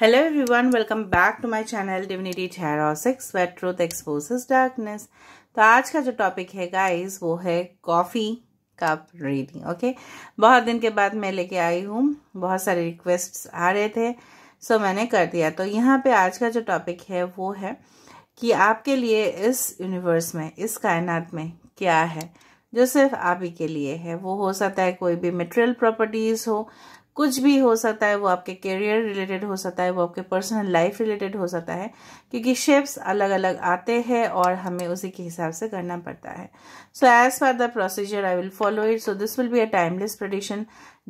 Hello everyone welcome back to my channel divinity थेरोसिक्स 6 where truth exposes तो आज का जो टॉपिक है गाइस वो है कॉफ़ी कप रीडिंग ओके बहुत दिन के बाद मैं लेके आई हूँ बहुत सारे रिक्वेस्ट्स आ रहे थे सो so मैंने कर दिया तो यहाँ पे आज का जो टॉपिक है वो है कि आपके लिए इस यूनिवर्स में इस कायनात में क्या है जो सिर्फ आप ही के लिए है वो हो सकता है कोई भी मटेरियल प्रॉपर्टीज़ हो कुछ भी हो सकता है वो आपके करियर रिलेटेड हो सकता है वो आपके पर्सनल लाइफ रिलेटेड हो सकता है क्योंकि शेप्स अलग अलग आते हैं और हमें उसी के हिसाब से करना पड़ता है so as per the procedure I will follow it so this will be a timeless prediction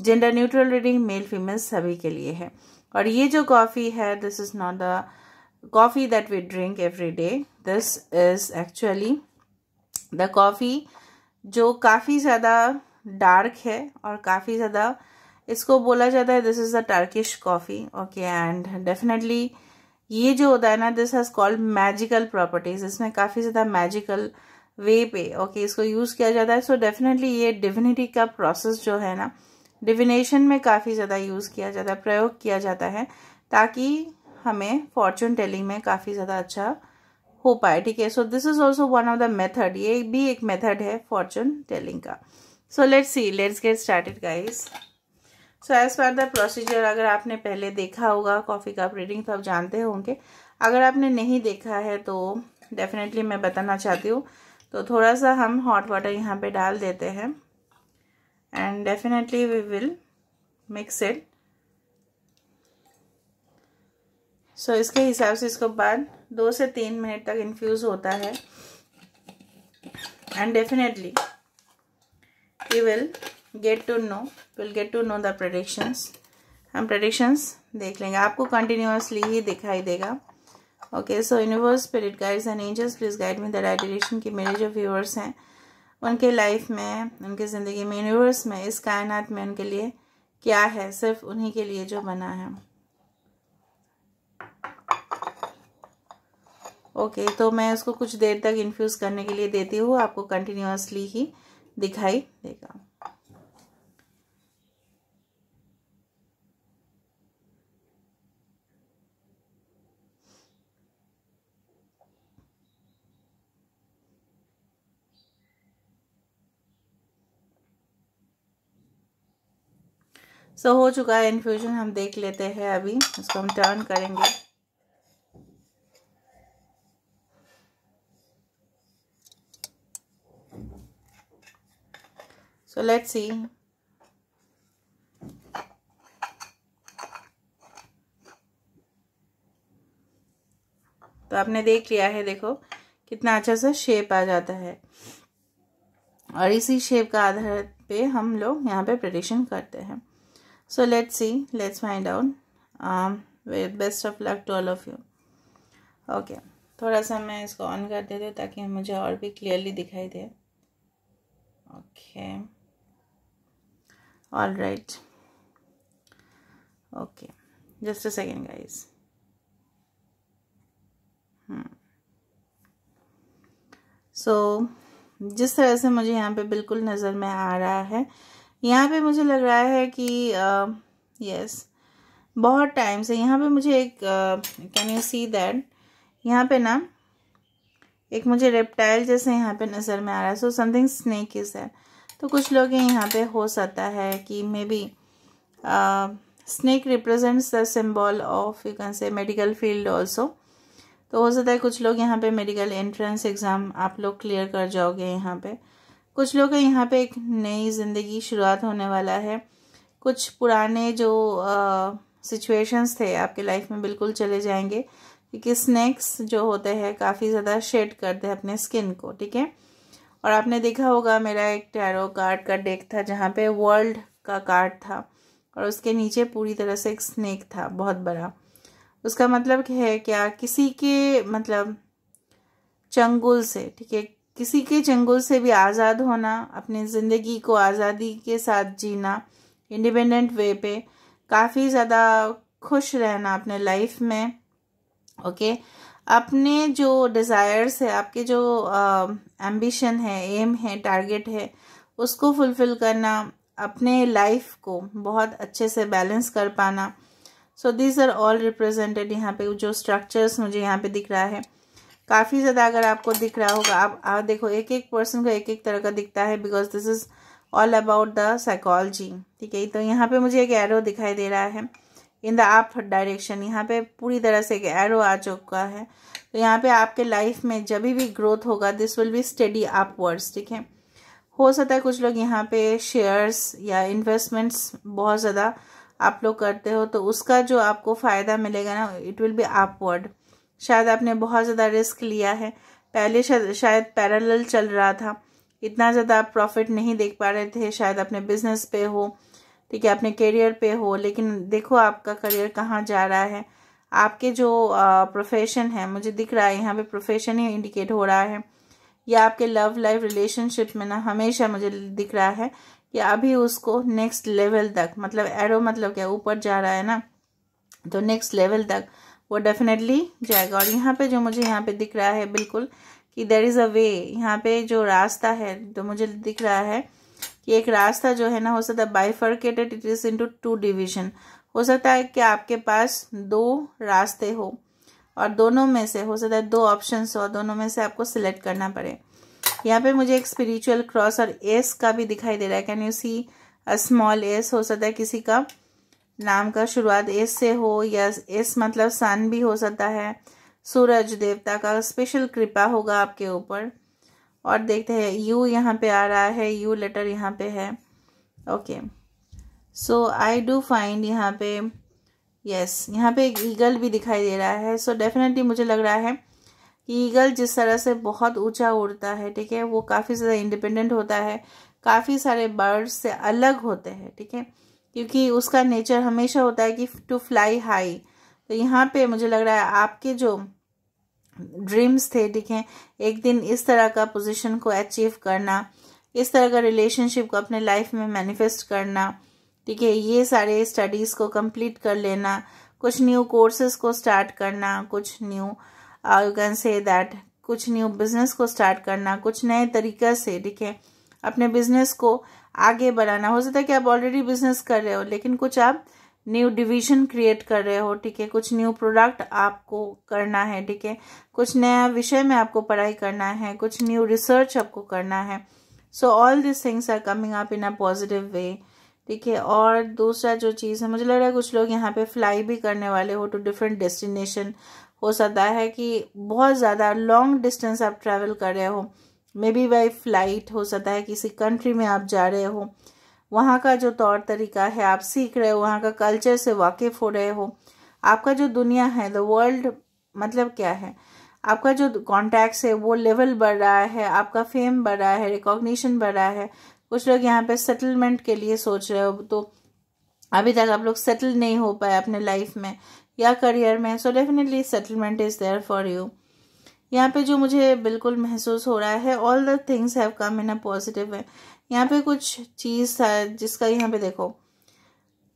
gender neutral reading male female सभी के लिए है और ये जो कॉफ़ी है this is not the coffee that we drink every day this is actually the coffee जो काफ़ी ज़्यादा डार्क है और काफ़ी ज़्यादा इसको बोला जाता है this is the Turkish coffee okay and definitely ये जो होता है ना this has called magical properties इसमें काफ़ी ज़्यादा मैजिकल वे पे ओके okay, इसको यूज़ किया जाता है सो so डेफिनेटली ये डिविनिटी का प्रोसेस जो है ना डिविनेशन में काफ़ी ज़्यादा यूज़ किया जाता है प्रयोग किया जाता है ताकि हमें फॉर्चून टेलिंग में काफ़ी ज़्यादा अच्छा हो पाए ठीक है so this is also one of the method ये भी एक मेथड है फॉर्चून टेलिंग का so let's see let's get started guys so as per the procedure अगर आपने पहले देखा होगा कॉफ़ी कप रीडिंग तो आप जानते होंगे अगर आपने नहीं देखा है तो डेफिनेटली मैं बताना चाहती हूँ तो थोड़ा सा हम हॉट वाटर यहाँ पे डाल देते हैं and definitely we will mix it so इसके हिसाब से इसको बाद दो से तीन मिनट तक इन्फ्यूज़ होता है and definitely you will get to know will get to know the predictions हम प्रडिक्शंस देख लेंगे आपको कंटिन्यूसली ही दिखाई देगा okay so universe spirit guides and angels please guide me the right direction कि मेरे जो व्यूअर्स हैं उनके लाइफ में उनके ज़िंदगी में यूनिवर्स में इस कायनात में उनके लिए क्या है सिर्फ उन्हीं के लिए जो बना है ओके okay, तो मैं उसको कुछ देर तक इन्फ्यूज़ करने के लिए देती हूँ आपको कंटिन्यूसली ही दिखाई देगा सो हो चुका है इन्फ्यूजन हम देख लेते हैं अभी उसको हम टर्न करेंगे सो लेट्स सी तो आपने देख लिया है देखो कितना अच्छा सा शेप आ जाता है और इसी शेप का आधार पे हम लोग यहाँ पे प्रडिक्शन करते हैं so let's see let's find out um, best of luck to all of you okay थोड़ा सा मैं इसको ऑन कर देती हूँ ताकि मुझे और भी क्लियरली दिखाई दे okay all right okay just a second guys so जिस तरह से मुझे यहाँ पे बिल्कुल नज़र में आ रहा है यहाँ पे मुझे लग रहा है कि यस बहुत टाइम से यहाँ पे मुझे एक कैन यू सी दैट यहाँ पे ना एक मुझे रेप्टाइल जैसे यहाँ पे नज़र में आ रहा है सो समथिंग स्नेक इज़ है तो कुछ लोग यहाँ पे हो सकता है कि maybe snake represents the symbol of you can say medical field also तो हो सकता है कुछ लोग यहाँ पे मेडिकल एंट्रेंस एग्ज़ाम आप लोग क्लियर कर जाओगे यहाँ पे कुछ लोग का यहाँ पे एक नई ज़िंदगी शुरुआत होने वाला है कुछ पुराने जो सिचुएशंस थे आपके लाइफ में बिल्कुल चले जाएंगे क्योंकि स्नैक्स जो होते हैं काफ़ी ज़्यादा शेड करते हैं अपने स्किन को ठीक है और आपने देखा होगा मेरा एक टैरो कार्ड का डेक था जहाँ पे वर्ल्ड का कार्ड था और उसके नीचे पूरी तरह से एक स्नैक था बहुत बड़ा उसका मतलब है क्या किसी के मतलब चंगुल से ठीक है किसी के चंगुल से भी आज़ाद होना अपनी ज़िंदगी को आज़ादी के साथ जीना इंडिपेंडेंट वे पे काफ़ी ज़्यादा खुश रहना अपने लाइफ में ओके okay? अपने जो डिज़ायर्स है आपके जो एम्बिशन है एम है टारगेट है उसको फुलफ़िल करना अपने लाइफ को बहुत अच्छे से बैलेंस कर पाना so these are all represented यहाँ पे जो स्ट्रक्चर्स मुझे यहाँ पे दिख रहा है काफ़ी ज़्यादा अगर आपको दिख रहा होगा आप आ, देखो एक एक पर्सन को एक एक तरह का दिखता है because this is all about the psychology ठीक है तो यहाँ पे मुझे एक एरो दिखाई दे रहा है इन द आप डायरेक्शन यहाँ पे पूरी तरह से एक एरो आ चुका है तो यहाँ पे आपके लाइफ में जब भी ग्रोथ होगा this will be steady upwards ठीक है हो सकता है कुछ लोग यहाँ पे शेयर्स या इन्वेस्टमेंट्स बहुत ज़्यादा आप लोग करते हो तो उसका जो आपको फ़ायदा मिलेगा ना इट विल बी अपवर्ड शायद आपने बहुत ज़्यादा रिस्क लिया है पहले शायद पैरेलल चल रहा था इतना ज़्यादा आप प्रॉफिट नहीं देख पा रहे थे शायद अपने बिजनेस पे हो ठीक है अपने करियर पे हो लेकिन देखो आपका करियर कहाँ जा रहा है आपके जो प्रोफेशन है मुझे दिख रहा है यहाँ पे प्रोफेशन ही इंडिकेट हो रहा है या आपके लव लाइफ रिलेशनशिप में ना हमेशा मुझे दिख रहा है कि अभी उसको नेक्स्ट लेवल तक मतलब एरो मतलब क्या ऊपर जा रहा है ना तो नेक्स्ट लेवल तक वो डेफिनेटली जाएगा और यहाँ पे जो मुझे यहाँ पे दिख रहा है बिल्कुल कि देर इज़ अ वे यहाँ पे जो रास्ता है जो मुझे दिख रहा है कि एक रास्ता जो है ना हो सकता है bifurcated it is into two division हो सकता है कि आपके पास दो रास्ते हो और दोनों में से हो सकता है दो ऑप्शन हो और दोनों में से आपको सिलेक्ट करना पड़े यहाँ पे मुझे एक स्पिरिचुअल क्रॉस और एस का भी दिखाई दे रहा है can you see a small S हो सकता है किसी का नाम का शुरुआत एस से हो या एस मतलब सन भी हो सकता है सूरज देवता का स्पेशल कृपा होगा आपके ऊपर और देखते हैं यू यहाँ पे आ रहा है यू लेटर यहाँ पे है okay so I do find यहाँ पे यस yes, यहाँ पे एक ईगल भी दिखाई दे रहा है सो so डेफिनेटली मुझे लग रहा है कि ईगल जिस तरह से बहुत ऊंचा उड़ता है ठीक है वो काफ़ी ज़्यादा इंडिपेंडेंट होता है काफ़ी सारे बर्ड्स से अलग होते हैं ठीक है थीके? क्योंकि उसका नेचर हमेशा होता है कि टू फ्लाई हाई तो यहाँ पे मुझे लग रहा है आपके जो ड्रीम्स थे ठीक है एक दिन इस तरह का पोजीशन को अचीव करना इस तरह का रिलेशनशिप को अपने लाइफ में मैनिफेस्ट करना ठीक है ये सारे स्टडीज़ को कंप्लीट कर लेना कुछ न्यू कोर्सेज को स्टार्ट करना कुछ new you can say that कुछ न्यू बिजनेस को स्टार्ट करना कुछ नए तरीक़े से ठीक है अपने बिजनेस को आगे बढ़ाना हो सकता है कि आप ऑलरेडी बिजनेस कर रहे हो लेकिन कुछ आप न्यू डिवीजन क्रिएट कर रहे हो ठीक है कुछ न्यू प्रोडक्ट आपको करना है ठीक है कुछ नया विषय में आपको पढ़ाई करना है कुछ न्यू रिसर्च आपको करना है so all this things are coming up in a positive way ठीक है और दूसरा जो चीज़ है मुझे लग रहा है कुछ लोग यहाँ पे फ्लाई भी करने वाले हो टू डिफरेंट डेस्टिनेशन हो सकता है कि बहुत ज़्यादा लॉन्ग डिस्टेंस आप ट्रैवल कर रहे हो मे बी बाई फ्लाइट हो सकता है किसी कंट्री में आप जा रहे हो वहाँ का जो तौर तरीका है आप सीख रहे हो वहाँ का कल्चर से वाकिफ़ हो रहे हो आपका जो दुनिया है द वर्ल्ड मतलब क्या है आपका जो कॉन्टैक्ट्स है वो लेवल बढ़ रहा है आपका फेम बढ़ रहा है रिकॉग्निशन बढ़ रहा है कुछ लोग यहाँ पे सेटलमेंट के लिए सोच रहे हो तो अभी तक आप लोग सेटल नहीं हो पाए अपने लाइफ में या करियर में so definitely settlement is there for you यहाँ पे जो मुझे बिल्कुल महसूस हो रहा है all the things have come in a positive way यहाँ पे कुछ चीज़ था जिसका यहाँ पे देखो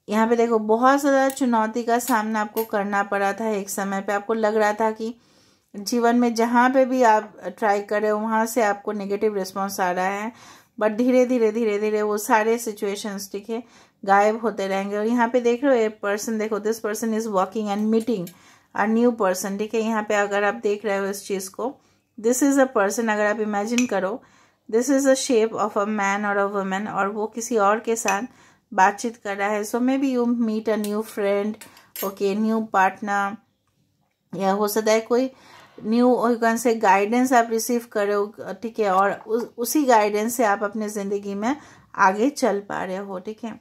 यहाँ पे देखो बहुत ज़्यादा चुनौती का सामना आपको करना पड़ा था एक समय पे आपको लग रहा था कि जीवन में जहाँ पे भी आप ट्राई करे वहाँ से आपको नेगेटिव रिस्पॉन्स आ रहा है बट धीरे धीरे धीरे धीरे वो सारे सिचुएशंस ठीक है गायब होते रहेंगे और यहाँ पे देख रहे हो ये पर्सन देखो this person is walking and meeting a new person ठीक है यहाँ पे अगर आप देख रहे हो इस चीज़ को दिस इज़ अ पर्सन अगर आप इमेजिन करो this is a shape of a man और अ वुमेन और वो किसी और के साथ बातचीत कर रहा है so maybe you meet a new friend okay new partner या हो सकता है कोई न्यू कौन से गाइडेंस आप रिसीव करो ठीक है और उ, उसी गाइडेंस से आप अपने ज़िंदगी में आगे चल पा रहे हो ठीक है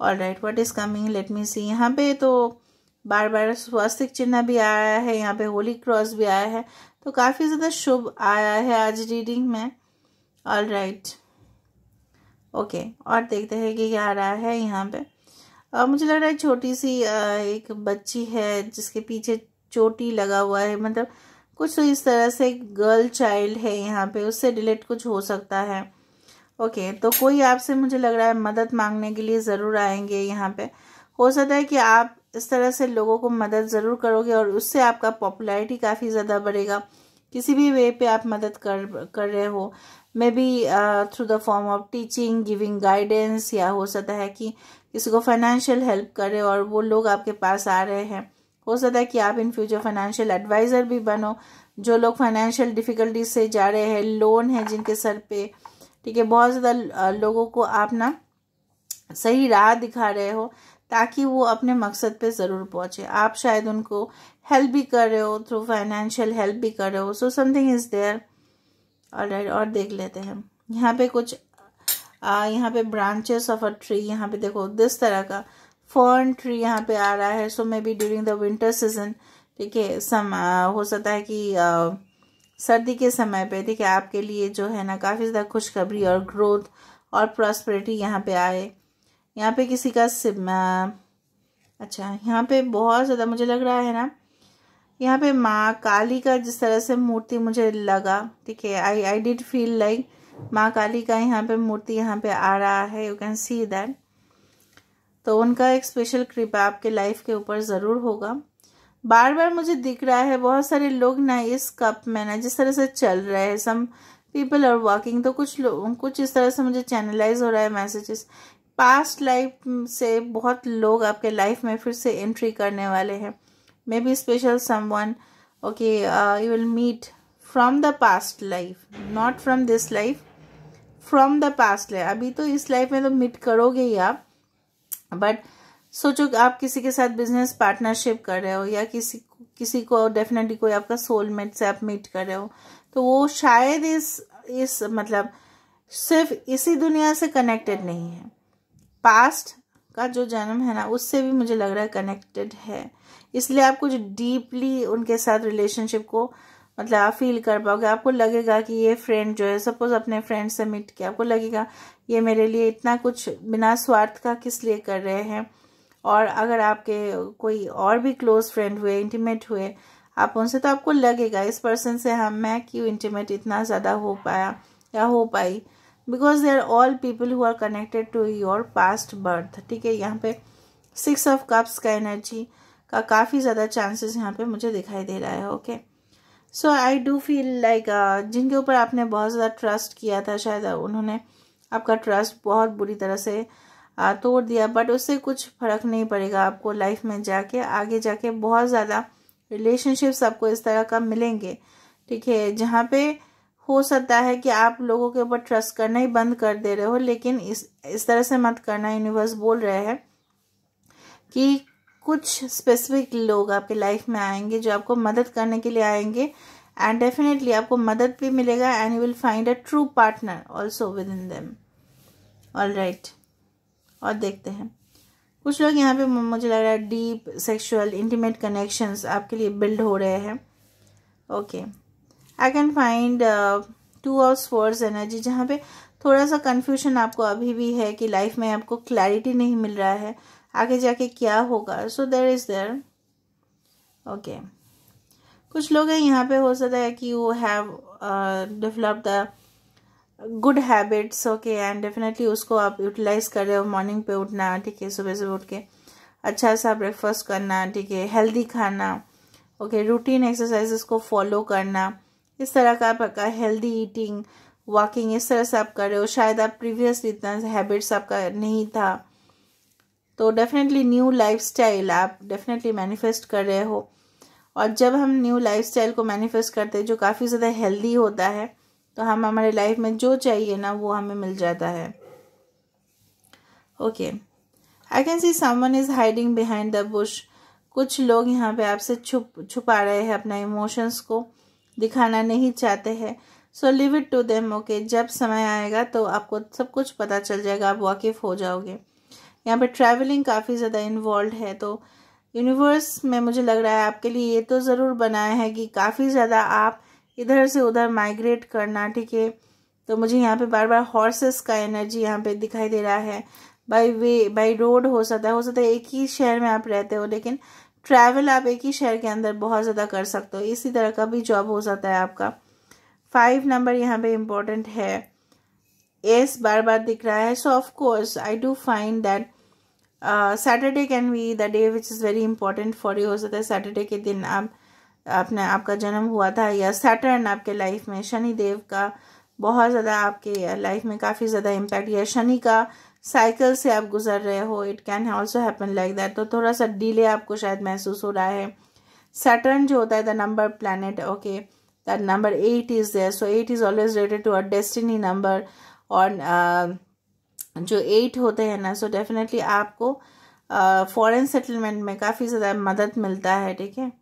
all right what is coming let me see यहाँ पे तो बार बार स्वास्तिक चिन्ह भी आया है यहाँ पे होली क्रॉस भी आया है तो काफ़ी ज़्यादा शुभ आया है आज रीडिंग में ऑल राइट ओके और देखते हैं कि क्या आ रहा है यहाँ पे और मुझे लग रहा है छोटी सी एक बच्ची है जिसके पीछे चोटी लगा हुआ है मतलब कुछ तो इस तरह से गर्ल चाइल्ड है यहाँ पे उससे रिलेट कुछ हो सकता है ओके तो कोई आपसे मुझे लग रहा है मदद मांगने के लिए ज़रूर आएंगे यहाँ पे हो सकता है कि आप इस तरह से लोगों को मदद ज़रूर करोगे और उससे आपका पॉपुलैरिटी काफ़ी ज़्यादा बढ़ेगा किसी भी वे पे आप मदद कर कर रहे हो maybe through the form of teaching giving guidance या हो सकता है कि किसी को फाइनेंशियल हेल्प करे और वो लोग आपके पास आ रहे हैं हो सकता है कि आप इन फ्यूचर फाइनेंशियल एडवाइज़र भी बनो जो लोग फाइनेंशियल डिफिकल्टीज से जा रहे हैं लोन है जिनके सर पे ठीक है बहुत ज़्यादा uh, लोगों को आप ना सही राह दिखा रहे हो ताकि वो अपने मकसद पे ज़रूर पहुँचे आप शायद उनको हेल्प भी कर रहे हो थ्रू फाइनेंशियल हेल्प भी कर रहे हो सो समथिंग इज़ देयर और और देख लेते हैं यहाँ पे कुछ आ, यहाँ पे ब्रांचेस ऑफ अ ट्री यहाँ पे देखो दिस तरह का फर्न ट्री यहाँ पे आ रहा है so maybe during the winter season ठीक है सम हो सकता है कि आ, सर्दी के समय पे ठीक है आपके लिए जो है ना काफ़ी ज़्यादा खुशखबरी और ग्रोथ और प्रॉस्पेरिटी यहाँ पे आए यहाँ पे किसी का अच्छा यहाँ पे बहुत ज़्यादा मुझे लग रहा है ना यहाँ पे माँ काली का जिस तरह से मूर्ति मुझे लगा ठीक है I I did feel like माँ काली का यहाँ पे मूर्ति यहाँ पे आ रहा है यू कैन सी दैट तो उनका एक स्पेशल कृपा आपके लाइफ के ऊपर ज़रूर होगा बार बार मुझे दिख रहा है बहुत सारे लोग ना इस कप में ना जिस तरह से चल रहे हैं सम पीपल आर वॉकिंग तो कुछ लोग कुछ इस तरह से मुझे चैनलाइज हो रहा है मैसेजेस पास्ट लाइफ से बहुत लोग आपके लाइफ में फिर से एंट्री करने वाले हैं maybe special someone okay you will meet from the past life not from this life from the past life अभी तो इस लाइफ में तो मीट करोगे ही आप बट सोचो आप किसी के साथ बिजनेस पार्टनरशिप कर रहे हो या किसी किसी को डेफिनेटली कोई आपका सोलमेट से आप मीट कर रहे हो तो वो शायद इस इस मतलब सिर्फ इसी दुनिया से कनेक्टेड नहीं है पास्ट का जो जन्म है ना उससे भी मुझे लग रहा है कनेक्टेड है इसलिए आप कुछ डीपली उनके साथ रिलेशनशिप को मतलब आप फील कर पाओगे आपको लगेगा कि ये फ्रेंड जो है सपोज अपने फ्रेंड से मिट के आपको लगेगा ये मेरे लिए इतना कुछ बिना स्वार्थ का किस लिए कर रहे हैं और अगर आपके कोई और भी क्लोज फ्रेंड हुए इंटीमेट हुए आप उनसे तो आपको लगेगा इस पर्सन से हम मैं क्यों इंटीमेट इतना ज़्यादा हो पाया या हो पाई because they are all people who are connected to your past birth ठीक है यहाँ पे सिक्स ऑफ कप्स का एनर्जी का काफ़ी ज़्यादा चांसेस यहाँ पे मुझे दिखाई दे रहा है okay so I do feel like जिनके ऊपर आपने बहुत ज़्यादा ट्रस्ट किया था शायद uh, उन्होंने आपका ट्रस्ट बहुत बुरी तरह से uh, तोड़ दिया बट उससे कुछ फ़र्क नहीं पड़ेगा आपको लाइफ में जाके आगे जाके बहुत ज़्यादा रिलेशनशिप्स आपको इस तरह का मिलेंगे ठीक है जहाँ पे हो सकता है कि आप लोगों के ऊपर ट्रस्ट करना ही बंद कर दे रहे हो लेकिन इस इस तरह से मत करना यूनिवर्स बोल रहे हैं कि कुछ स्पेसिफिक लोग आपके लाइफ में आएंगे जो आपको मदद करने के लिए आएंगे एंड डेफिनेटली आपको मदद भी मिलेगा and you will find a true partner also within them all right और देखते हैं कुछ लोग यहाँ पे मुझे लग रहा है डीप सेक्शुअल इंटीमेट कनेक्शंस आपके लिए बिल्ड हो रहे हैं okay okay. I can find two of force energy जहाँ पे थोड़ा सा कन्फ्यूशन आपको अभी भी है कि लाइफ में आपको क्लैरिटी नहीं मिल रहा है आगे जाके क्या होगा सो देर इज़ देर ओके कुछ लोग हैं यहाँ पे हो सकता है कि वो have develop the good habits okay and definitely उसको आप यूटिलाइज कर रहे हो मॉर्निंग पे उठना ठीक है सुबह सुबह उठ के अच्छा सा ब्रेकफास्ट करना ठीक है हेल्दी खाना ओके रूटीन एक्सरसाइजेस को फॉलो करना इस तरह का आपका हेल्दी ईटिंग वॉकिंग इस तरह से आप कर रहे हो शायद आप प्रीवियसली इतना हैबिट्स आपका नहीं था तो डेफिनेटली न्यू लाइफस्टाइल आप डेफिनेटली मैनिफेस्ट कर रहे हो और जब हम न्यू लाइफस्टाइल को मैनिफेस्ट करते हैं जो काफ़ी ज़्यादा हेल्दी होता है तो हम हमारे लाइफ में जो चाहिए ना वो हमें मिल जाता है okay I can see someone is hiding behind the bush कुछ लोग यहाँ पे आपसे छुप छुपा रहे हैं अपना इमोशंस को दिखाना नहीं चाहते हैं so leave it to them okay जब समय आएगा तो आपको सब कुछ पता चल जाएगा आप वाकिफ़ हो जाओगे यहाँ पे ट्रैवलिंग काफ़ी ज़्यादा इन्वॉल्व है तो यूनिवर्स में मुझे लग रहा है आपके लिए ये तो ज़रूर बनाया है कि काफ़ी ज़्यादा आप इधर से उधर माइग्रेट करना ठीक है तो मुझे यहाँ पे बार बार हॉर्सेस का एनर्जी यहाँ पे दिखाई दे रहा है बाई वे बाई रोड हो सकता है हो सकता है एक ही शहर में आप रहते हो लेकिन ट्रैवल आप एक ही शहर के अंदर बहुत ज़्यादा कर सकते हो इसी तरह का भी जॉब हो जाता है आपका फाइव नंबर यहाँ पे इम्पोर्टेंट है एस बार बार दिख रहा है so of course I do find that Saturday can be the day which is very important for you हो सकता है सैटरडे के दिन आप आपने आपका जन्म हुआ था या सैटर्न आपके लाइफ में शनि देव का बहुत ज़्यादा आपके लाइफ में काफ़ी ज़्यादा इम्पैक्ट या शनि का साइकिल से आप गुजर रहे हो it can also happen like that तो थोड़ा सा डीले आपको शायद महसूस हो रहा है सैटर्न जो होता है the number planet okay that number eight is there so eight is always related to our destiny number और जो एट होते हैं ना सो डेफिनेटली आपको फॉरेन uh, सेटलमेंट में काफ़ी ज़्यादा मदद मिलता है ठीक है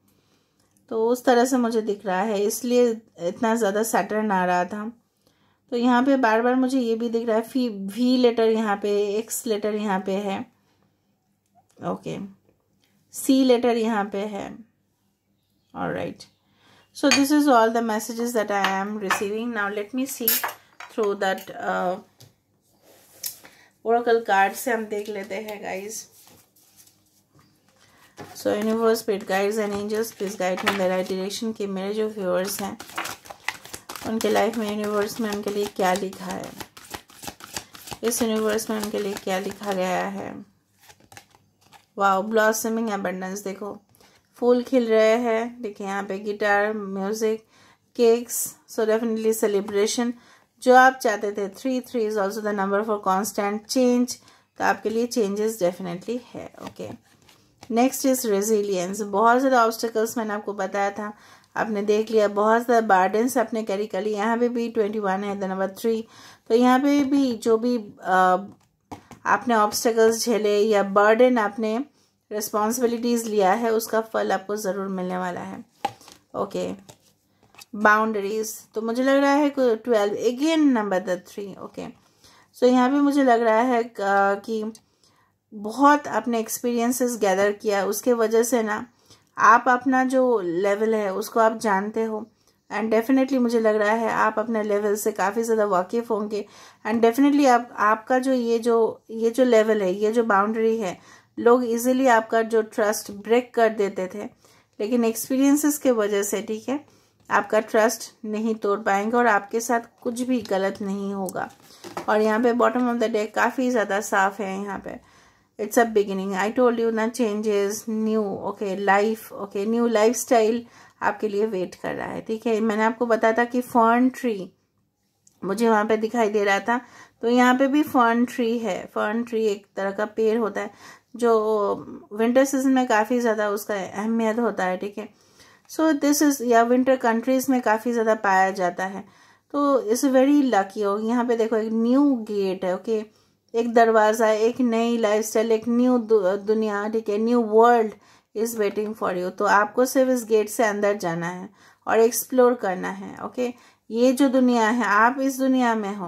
तो उस तरह से मुझे दिख रहा है इसलिए इतना ज़्यादा सैटर्न आ रहा था तो यहाँ पे बार बार मुझे ये भी दिख रहा है फी वी लेटर यहाँ पे एक्स लेटर यहाँ पे है ओके सी लेटर यहाँ पे है और right so this is all the messages that I am receiving now let me see through that oracle card से हम देख लेते हैं guys so universe paid guides and angels please guide me the right direction के मेरे जो viewers हैं उनके लाइफ में यूनिवर्स में उनके लिए क्या लिखा है इस यूनिवर्स में उनके लिए क्या लिखा गया है वाओ ब्लॉसमिंग एबंडेंस देखो फूल खिल रहे हैं देखिए यहाँ पे guitar music cakes so definitely celebration जो आप चाहते थे three three is also the number for constant change तो आपके लिए चेंजेस डेफिनेटली है ओके नेक्स्ट इज रेजिलियंस बहुत ज़्यादा ऑब्स्टिकल्स मैंने आपको बताया था आपने देख लिया बहुत सारे बार्डन्स आपने कैरी कर लिए यहाँ पे भी ट्वेंटी वन है नंबर थ्री तो यहाँ पे भी जो भी आपने ऑब्स्टेकल्स झेले या बर्डन आपने रिस्पॉन्सिबिलिटीज़ लिया है उसका फल आपको ज़रूर मिलने वाला है ओके बाउंड्रीज तो मुझे लग रहा है twelve again number the three okay so यहाँ पे मुझे लग रहा है कि बहुत आपने एक्सपीरियंसेस गैदर किया उसके वजह से ना आप अपना जो लेवल है उसको आप जानते हो एंड डेफिनेटली मुझे लग रहा है आप अपने लेवल से काफ़ी ज़्यादा वाकिफ़ होंगे एंड डेफिनेटली आप आपका जो ये जो ये जो लेवल है ये जो बाउंड्री है लोग इजीली आपका जो ट्रस्ट ब्रेक कर देते थे लेकिन एक्सपीरियंसेस के वजह से ठीक है आपका ट्रस्ट नहीं तोड़ पाएंगे और आपके साथ कुछ भी गलत नहीं होगा और यहाँ पे बॉटम ऑफ द डे काफ़ी ज़्यादा साफ है यहाँ पर it's a beginning i told you na changes new okay life okay new lifestyle आपके लिए वेट कर रहा है ठीक है मैंने आपको बताया था कि फर्न ट्री मुझे वहां पे दिखाई दे रहा था तो यहाँ पे भी फर्न ट्री है फर्न ट्री एक तरह का पेड़ होता है जो विंटर सीजन में काफ़ी ज़्यादा उसका अहमियत होता है ठीक है सो दिस इज़ या विंटर कंट्रीज़ में काफ़ी ज़्यादा पाया जाता है तो इट्स वेरी लकी होगी यहाँ पे देखो एक न्यू गेट है ओके okay? एक दरवाज़ा एक नई लाइफस्टाइल एक न्यू दुनिया ठीक है new world is waiting for you तो आपको सिर्फ इस गेट से अंदर जाना है और एक्सप्लोर करना है ओके ये जो दुनिया है आप इस दुनिया में हो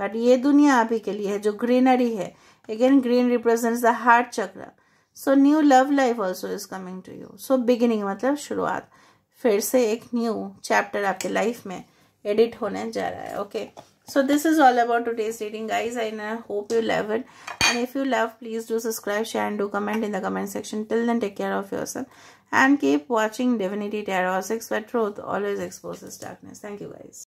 बट ये दुनिया आप ही के लिए है जो ग्रीनरी है again green represents the heart chakra so new love life also is coming to you so beginning मतलब शुरुआत फिर से एक न्यू चैप्टर आपके लाइफ में एडिट होने जा रहा है okay okay? so this is all about today's reading guys and i hope you love it and if you love please do subscribe share and do comment in the comment section till then take care of yourself and keep watching divinity tarot 6 where truth always exposes darkness thank you guys